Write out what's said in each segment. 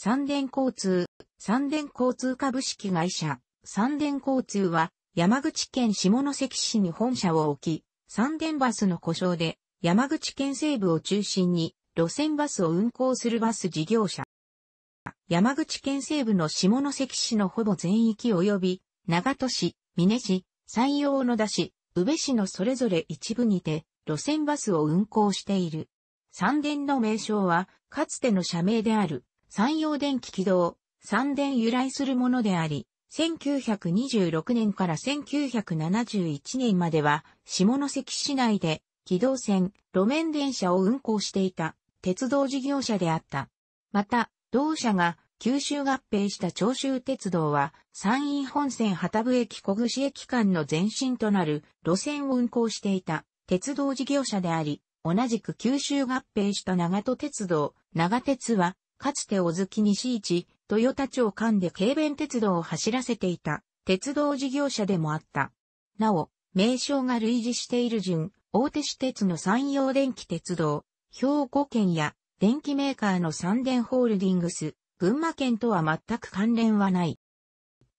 三電交通、三電交通株式会社、三電交通は、山口県下関市に本社を置き、三電バスの故障で、山口県西部を中心に、路線バスを運行するバス事業者。山口県西部の下関市のほぼ全域及び、長戸市、峰市、山陽野田市、宇部市のそれぞれ一部にて、路線バスを運行している。三電の名称は、かつての社名である、山陽電気軌道、三電由来するものであり、1926年から1971年までは、下関市内で、軌道線、路面電車を運行していた、鉄道事業者であった。また、同社が、九州合併した長州鉄道は、山陰本線旗部駅小串駅間の前身となる路線を運行していた鉄道事業者であり、同じく九州合併した長戸鉄道、長鉄はかつて小月西市、豊田町間で軽便鉄道を走らせていた、鉄道事業者でもあった。なお、名称が類似している順、大手私鉄の山陽電気鉄道、兵庫県や電気メーカーの三電ホールディングス、群馬県とは全く関連はない。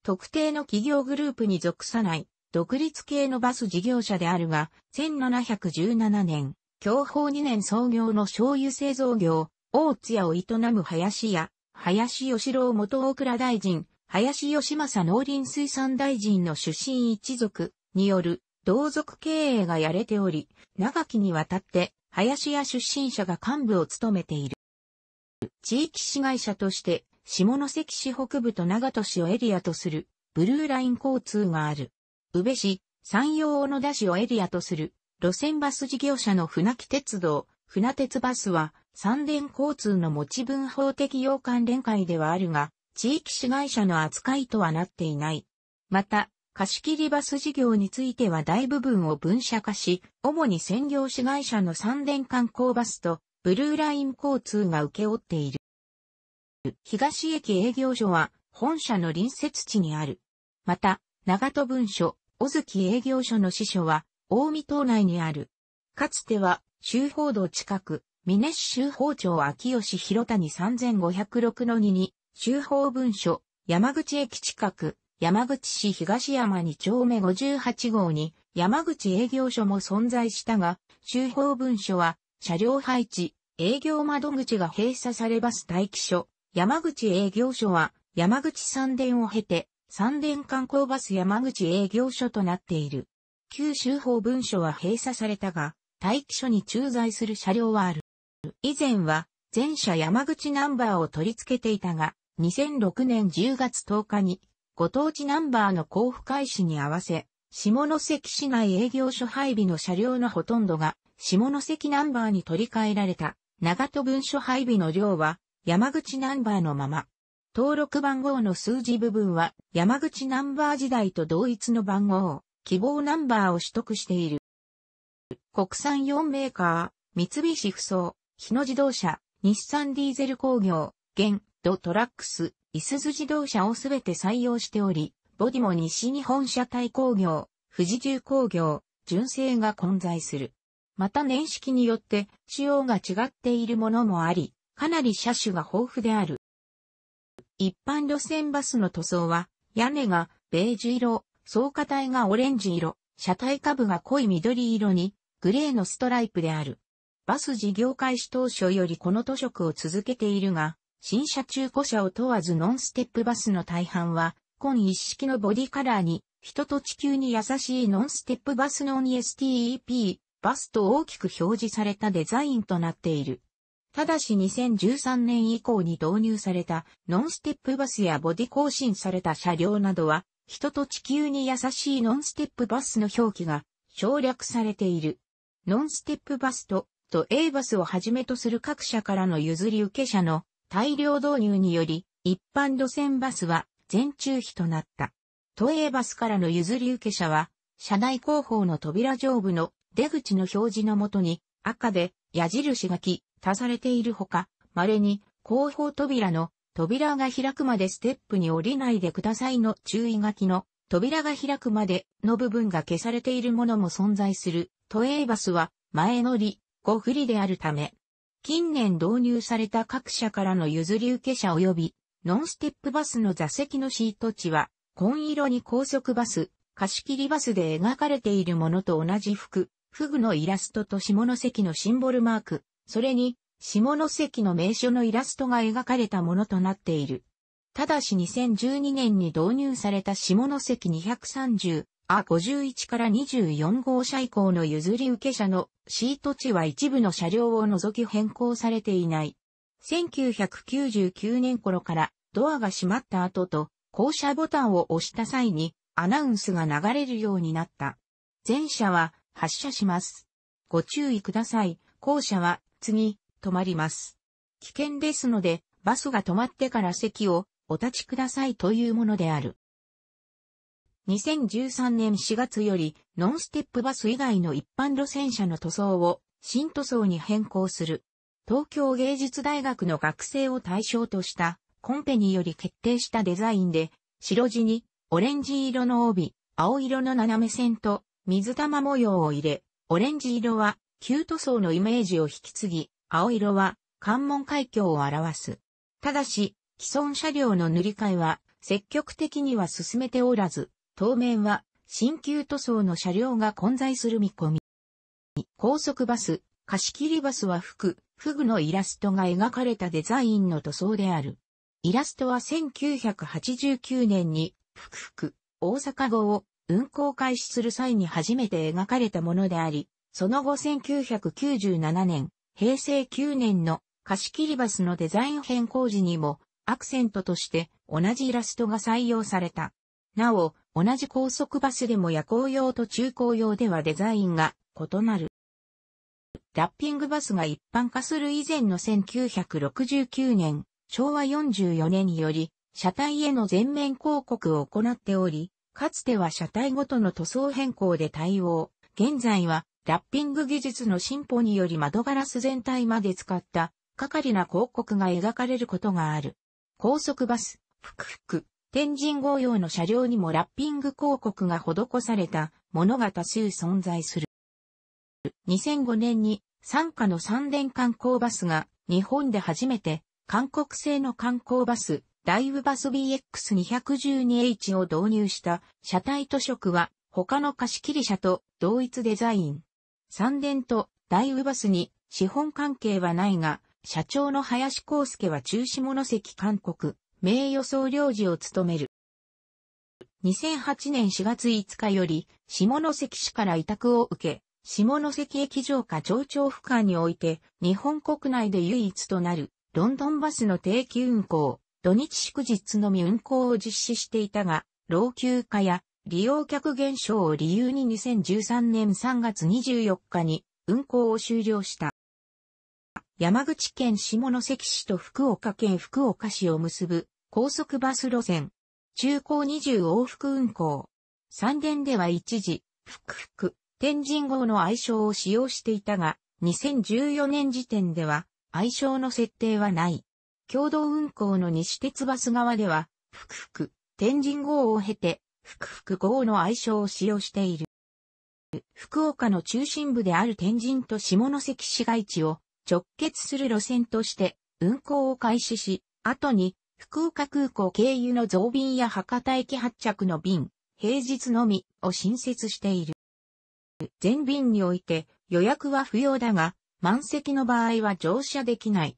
特定の企業グループに属さない、独立系のバス事業者であるが、1717年、享保2年創業の醤油製造業、大津屋を営む林屋、林義郎元大倉大臣、林義政農林水産大臣の出身一族による同族経営がやれており、長きにわたって林屋出身者が幹部を務めている。地域市街者として下関市北部と長門市をエリアとするブルーライン交通がある。宇部市、山陽小野田市をエリアとする路線バス事業者の船木鉄道、船鉄バスは三電交通の持ち分法的要関連会ではあるが、地域市街社の扱いとはなっていない。また、貸切バス事業については大部分を分社化し、主に専業市街社の三電観光バスとブルーライン交通が受け負っている。東駅営業所は本社の隣接地にある。また、長戸文書、小月営業所の支所は、大見島内にある。かつては、周報道近く、ミネシ州法庁秋吉広谷3506の2に、州法文書、山口駅近く、山口市東山2丁目58号に、山口営業所も存在したが、州法文書は、車両配置、営業窓口が閉鎖されバス待機所、山口営業所は、山口三電を経て、三電観光バス山口営業所となっている。旧州法文書は閉鎖されたが、待機所に駐在する車両はある。以前は全車山口ナンバーを取り付けていたが、2006年10月10日にご当地ナンバーの交付開始に合わせ、下関市内営業所配備の車両のほとんどが下関ナンバーに取り替えられた長戸文書配備の量は山口ナンバーのまま。登録番号の数字部分は山口ナンバー時代と同一の番号、希望ナンバーを取得している。国産4メーカー、三菱不走、日野自動車、日産ディーゼル工業、ゲン、ドトラックス、イスズ自動車をすべて採用しており、ボディも西日本車体工業、富士重工業、純正が混在する。また年式によって仕様が違っているものもあり、かなり車種が豊富である。一般路線バスの塗装は、屋根がベージュ色、草加体がオレンジ色、車体下部が濃い緑色に、グレーのストライプである。バス事業開始当初よりこの都色を続けているが、新車中古車を問わずノンステップバスの大半は、今一式のボディカラーに、人と地球に優しいノンステップバスノン STEP、バスと大きく表示されたデザインとなっている。ただし2013年以降に導入されたノンステップバスやボディ更新された車両などは、人と地球に優しいノンステップバスの表記が省略されている。ノンステップバスとト、A バスをはじめとする各社からの譲り受け者の大量導入により、一般路線バスは全中費となった。都営バスからの譲り受け者は、車内後方の扉上部の出口の表示のもとに赤で矢印書き足されているほか、稀に後方扉の扉が開くまでステップに降りないでくださいの注意書きの扉が開くまでの部分が消されているものも存在する。都営バスは前乗り、ご不利であるため、近年導入された各社からの譲り受け者及び、ノンステップバスの座席のシート値は、紺色に高速バス、貸切バスで描かれているものと同じ服、フグのイラストと下関のシンボルマーク、それに、下関の名所のイラストが描かれたものとなっている。ただし2012年に導入された下関230 A51 から24号車以降の譲り受け車のシート値は一部の車両を除き変更されていない。1999年頃からドアが閉まった後と降車ボタンを押した際にアナウンスが流れるようになった。前車は発車します。ご注意ください。後車は次止まります。危険ですのでバスが止まってから席をお立ちくださいというものである。2013年4月より、ノンステップバス以外の一般路線車の塗装を、新塗装に変更する。東京芸術大学の学生を対象とした、コンペにより決定したデザインで、白地に、オレンジ色の帯、青色の斜め線と、水玉模様を入れ、オレンジ色は、旧塗装のイメージを引き継ぎ、青色は、関門海峡を表す。ただし、既存車両の塗り替えは、積極的には進めておらず、当面は、新旧塗装の車両が混在する見込み。高速バス、貸切バスは服、フグのイラストが描かれたデザインの塗装である。イラストは1989年に、福福、大阪号を運行開始する際に初めて描かれたものであり、その後1997年、平成9年の貸切バスのデザイン変更時にも、アクセントとして同じイラストが採用された。なお、同じ高速バスでも夜行用と中高用ではデザインが異なる。ラッピングバスが一般化する以前の1969年、昭和44年により、車体への全面広告を行っており、かつては車体ごとの塗装変更で対応。現在は、ラッピング技術の進歩により窓ガラス全体まで使った、係な広告が描かれることがある。高速バス、ふくふく、天神号用の車両にもラッピング広告が施されたものが多数存在する。2005年に参加の三電観光バスが日本で初めて韓国製の観光バスライブバス BX212H を導入した車体と色は他の貸切車と同一デザイン。三電とライブバスに資本関係はないが、社長の林康介は中下関韓国名誉総領事を務める。2008年4月5日より、下関市から委託を受け、下関駅上下町長府間において、日本国内で唯一となる、ロンドンバスの定期運行、土日祝日のみ運行を実施していたが、老朽化や利用客減少を理由に2013年3月24日に運行を終了した。山口県下関市と福岡県福岡市を結ぶ高速バス路線。中高20往復運行。三電では一時、福福、天神号の愛称を使用していたが、2014年時点では愛称の設定はない。共同運行の西鉄バス側では、福福、天神号を経て、福福号の愛称を使用している。福岡の中心部である天神と下関市街地を直結する路線として運行を開始し、後に福岡空港経由の増便や博多駅発着の便、平日のみを新設している。全便において予約は不要だが、満席の場合は乗車できない。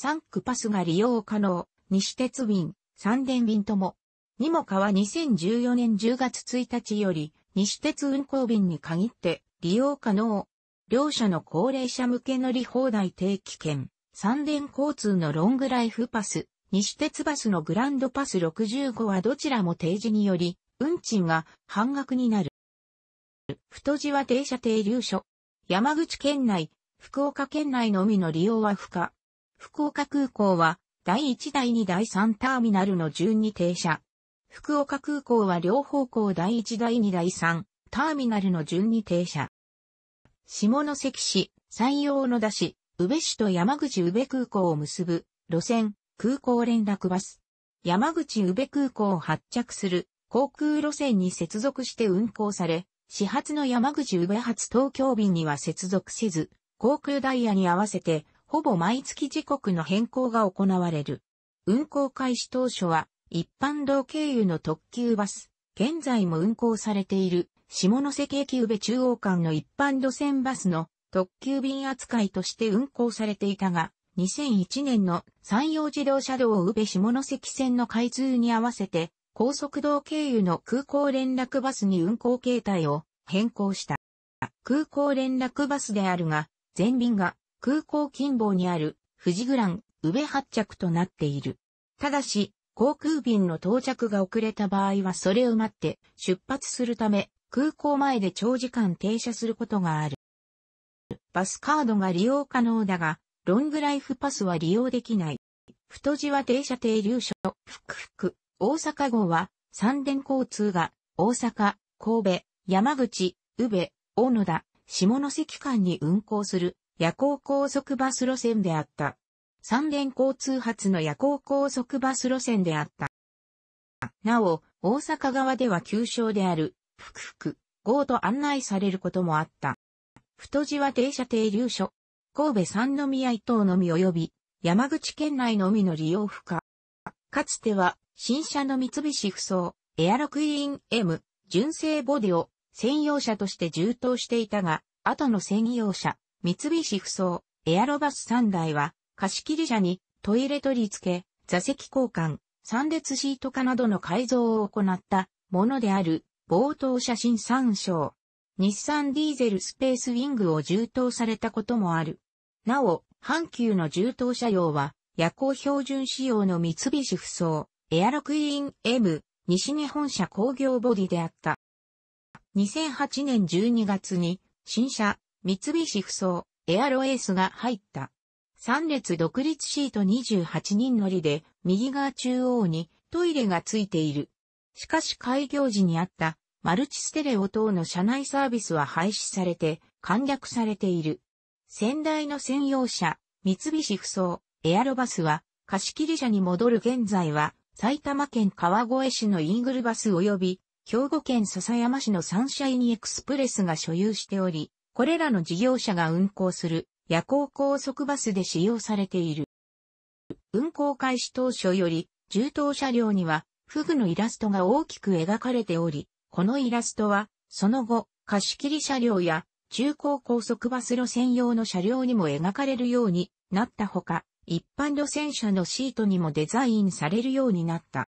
3区パスが利用可能、西鉄便、三電便とも。にもかは2014年10月1日より、西鉄運行便に限って利用可能。両社の高齢者向け乗り放題定期券、三連交通のロングライフパス、西鉄バスのグランドパス65はどちらも提示により、運賃が半額になる。太字は停車停留所。山口県内、福岡県内のみの利用は不可。福岡空港は、第1第2第3ターミナルの順に停車。福岡空港は両方向第1第2第3ターミナルの順に停車。下関市、山陽野田市、宇部市と山口宇部空港を結ぶ路線、空港連絡バス。山口宇部空港を発着する航空路線に接続して運行され、始発の山口宇部発東京便には接続せず、航空ダイヤに合わせて、ほぼ毎月時刻の変更が行われる。運行開始当初は、一般道経由の特急バス、現在も運行されている下関駅宇部中央間の一般路線バスの特急便扱いとして運行されていたが、2001年の山陽自動車道宇部下関線の開通に合わせて、高速道経由の空港連絡バスに運行形態を変更した。空港連絡バスであるが、全便が空港近傍にある富士グラン宇部発着となっている。ただし、航空便の到着が遅れた場合はそれを待って出発するため空港前で長時間停車することがある。バスカードが利用可能だが、ロングライフパスは利用できない。太字は停車停留所、福福、大阪号は、三電交通が、大阪、神戸、山口、宇部、大野田、下関間に運行する夜行高速バス路線であった。三電交通発の夜行高速バス路線であった。なお、大阪側では旧称である福福、号と案内されることもあった。太字は停車停留所、神戸三宮伊東のみ及び、山口県内のみの利用不可。かつては、新車の三菱不走、エアロクイーン M、純正ボディを専用車として充当していたが、後の専用車、三菱不走、エアロバス3台は、貸切車にトイレ取り付け、座席交換、三列シート化などの改造を行ったものである冒頭写真参照。日産ディーゼルスペースウィングを充当されたこともある。なお、阪急の充当車用は、夜行標準仕様の三菱不装、エアロクイーン M、西日本車工業ボディであった。2008年12月に、新車、三菱不装、エアロエースが入った。3列独立シート28人乗りで、右側中央にトイレがついている。しかし開業時にあったマルチステレオ等の車内サービスは廃止されて簡略されている。先代の専用車、三菱不そエアロバスは貸切車に戻る現在は埼玉県川越市のイーグルバス及び兵庫県笹山市のサンシャインエクスプレスが所有しており、これらの事業者が運行する夜行高速バスで使用されている。運行開始当初より、重当車両にはフグのイラストが大きく描かれており、このイラストは、その後、貸し切り車両や中高高速バス路線用の車両にも描かれるようになったほか、一般路線車のシートにもデザインされるようになった。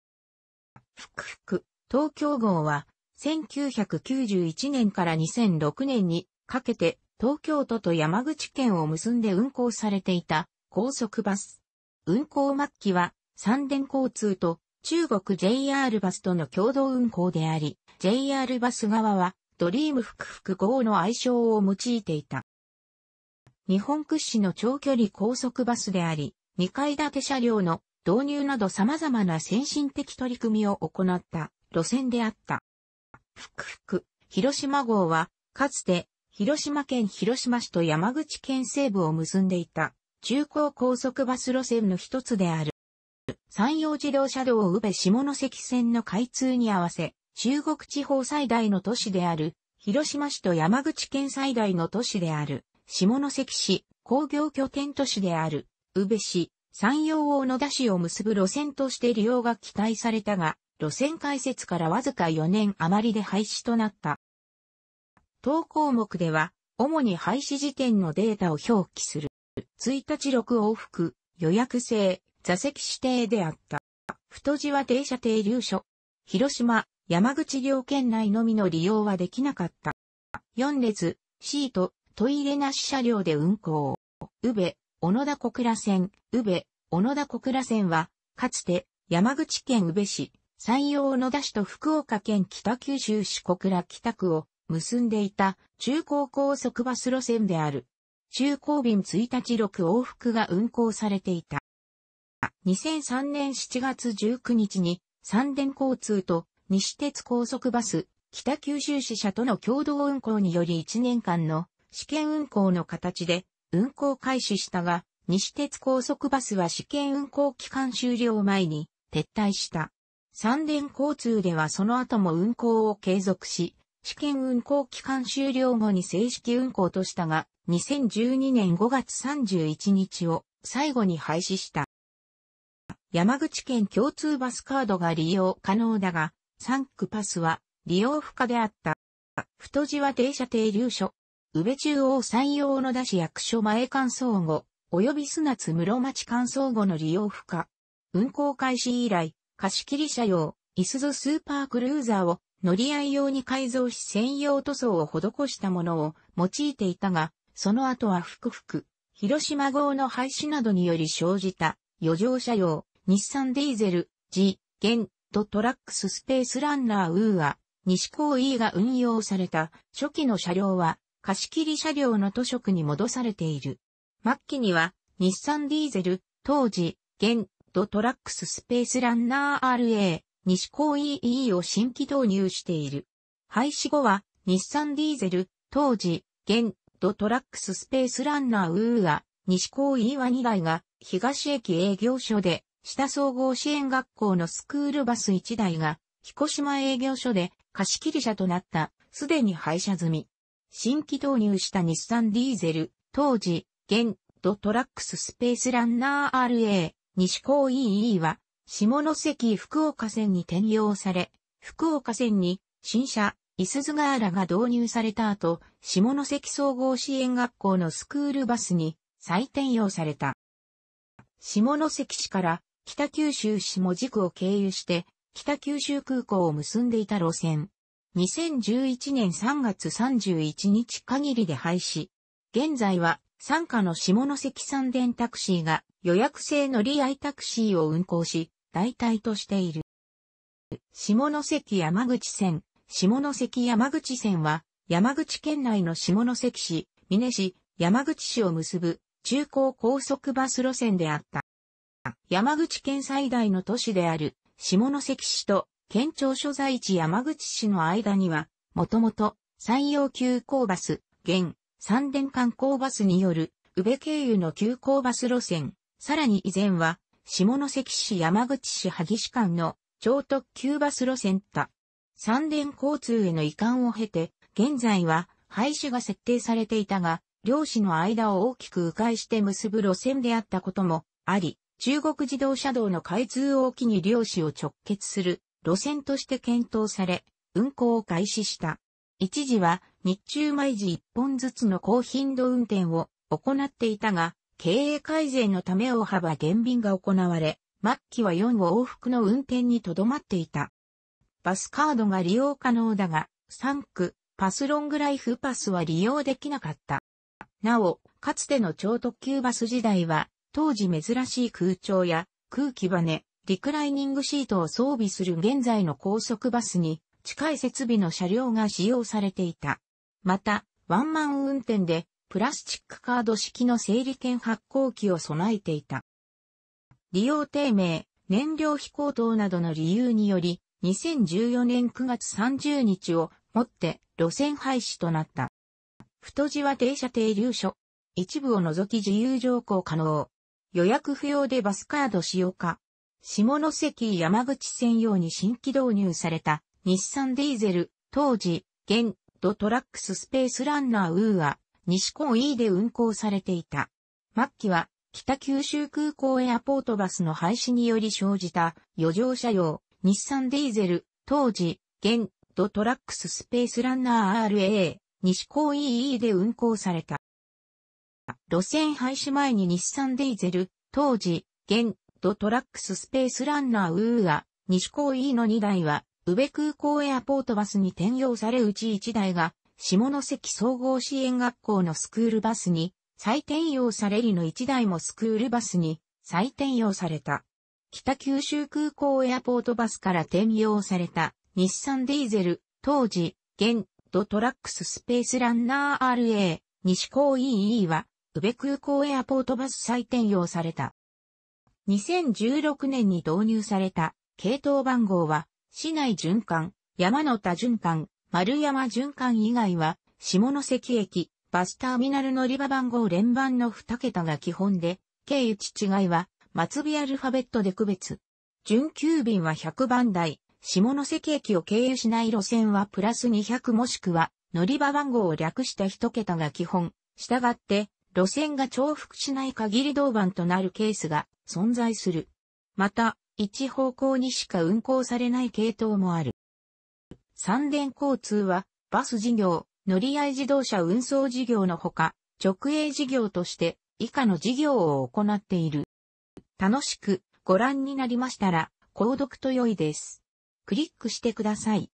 ふくふく、東京号は、1991年から2006年にかけて東京都と山口県を結んで運行されていた高速バス。運行末期は三電交通と中国 JR バスとの共同運行であり、JR バス側はドリーム福福号の愛称を用いていた。日本屈指の長距離高速バスであり、2階建て車両の導入など様々な先進的取り組みを行った路線であった。福福、広島号は、かつて、広島県広島市と山口県西部を結んでいた中高高速バス路線の一つである。山陽自動車道宇部下関線の開通に合わせ、中国地方最大の都市である、広島市と山口県最大の都市である、下関市、工業拠点都市である、宇部市、山陽大野田市を結ぶ路線として利用が期待されたが、路線開設からわずか4年余りで廃止となった。当項目では、主に廃止時点のデータを表記する。1日6往復、予約制、座席指定であった。太字は停車停留所。広島、山口両県内のみの利用はできなかった。4列、シート、トイレなし車両で運行。宇部、小野田小倉線、宇部、小野田小倉線は、かつて、山口県宇部市、山陽野田市と福岡県北九州市小倉北区を結んでいた中高高速バス路線である。中高便1日6往復が運行されていた。2003年7月19日に三電交通と西鉄高速バス、北九州支社との共同運行により1年間の試験運行の形で運行開始したが、西鉄高速バスは試験運行期間終了前に撤退した。三電交通ではその後も運行を継続し、試験運行期間終了後に正式運行としたが、2012年5月31日を最後に廃止した。山口県共通バスカードが利用可能だが、サンクパスは利用不可であった。太字は停車停留所。宇部中央山陽野田市役所前乾燥後、及び砂津室町乾燥後の利用不可。運行開始以来、貸切車用、イスズスーパークルーザーを乗り合い用に改造し専用塗装を施したものを用いていたが、その後は福々、広島号の廃止などにより生じた余剰車用、日産ディーゼル、G、ン、ドトラックススペースランナーウーア、西高 E が運用された初期の車両は貸切車両の図色に戻されている。末期には日産ディーゼル、当時、ゲン、ドトラックススペースランナー RA、西高 EE を新規導入している。廃止後は日産ディーゼル、当時、ゲン、ドトラックススペースランナーウーア、西高 E は2台が東駅営業所で下総合支援学校のスクールバス1台が、彦島営業所で貸切車となった、すでに廃車済み。新規導入した日産ディーゼル、当時、現、ドトラックススペースランナー RA、西高 EE は、下関福岡線に転用され、福岡線に新車、イスズガーラが導入された後、下関総合支援学校のスクールバスに再転用された。下関市から北九州市も司区を経由して、北九州空港を結んでいた路線。2011年3月31日限りで廃止。現在は、参加の下関三電タクシーが予約制乗り合いタクシーを運行し、代替としている。下関山口線、下関山口線は、山口県内の下関市、美祢市、山口市を結ぶ中高高速バス路線であった。山口県最大の都市である下関市と県庁所在地山口市の間には、もともと山陽急行バス、現三電観光バスによる宇部経由の急行バス路線、さらに以前は下関市山口市萩市間の超特急バス路線他、三電交通への移管を経て、現在は廃止が設定されていたが、両市の間を大きく迂回して結ぶ路線であったこともあり、中国自動車道の開通を機に両市を直結する路線として検討され、運行を開始した。一時は日中毎時1本ずつの高頻度運転を行っていたが、経営改善のため大幅減便が行われ、末期は4往復の運転にとどまっていた。バスカードが利用可能だが、3区、パスロングライフパスは利用できなかった。なお、かつての超特急バス時代は、当時珍しい空調や空気バネ、リクライニングシートを装備する現在の高速バスに近い設備の車両が使用されていた。また、ワンマン運転でプラスチックカード式の整理券発行機を備えていた。利用低迷、燃料費高騰などの理由により、2014年9月30日をもって路線廃止となった。太字は停車停留所。一部を除き自由乗降可能。予約不要でバスカード使用か。下関山口専用に新規導入された日産ディーゼル、当時、現、ドトラックススペースランナーウーア、西高 E で運行されていた。末期は、北九州空港エアポートバスの廃止により生じた余剰車用、日産ディーゼル、当時、現、ドトラックススペースランナー RA、西高 EE で運行された。路線廃止前に日産ディーゼル、当時、現、ドトラックススペースランナーウーア、西高 E の2台は、宇部空港エアポートバスに転用されうち1台が、下関総合支援学校のスクールバスに、再転用されりの1台もスクールバスに、再転用された。北九州空港エアポートバスから転用された、日産ディーゼル、当時、現、ドトラックススペースランナー RA、西高 EE は、宇部空港エアポートバス再転用された。2016年に導入された系統番号は、市内循環、山の田循環、丸山循環以外は、下関駅、バスターミナル乗り場番号連番の2桁が基本で、経由地違いは、末尾アルファベットで区別。準急便は100番台、下関駅を経由しない路線はプラス200もしくは、乗り場番号を略した1桁が基本。したがって、路線が重複しない限り同番となるケースが存在する。また、一方向にしか運行されない系統もある。三電交通は、バス事業、乗り合い自動車運送事業のほか、直営事業として以下の事業を行っている。楽しくご覧になりましたら、購読と良いです。クリックしてください。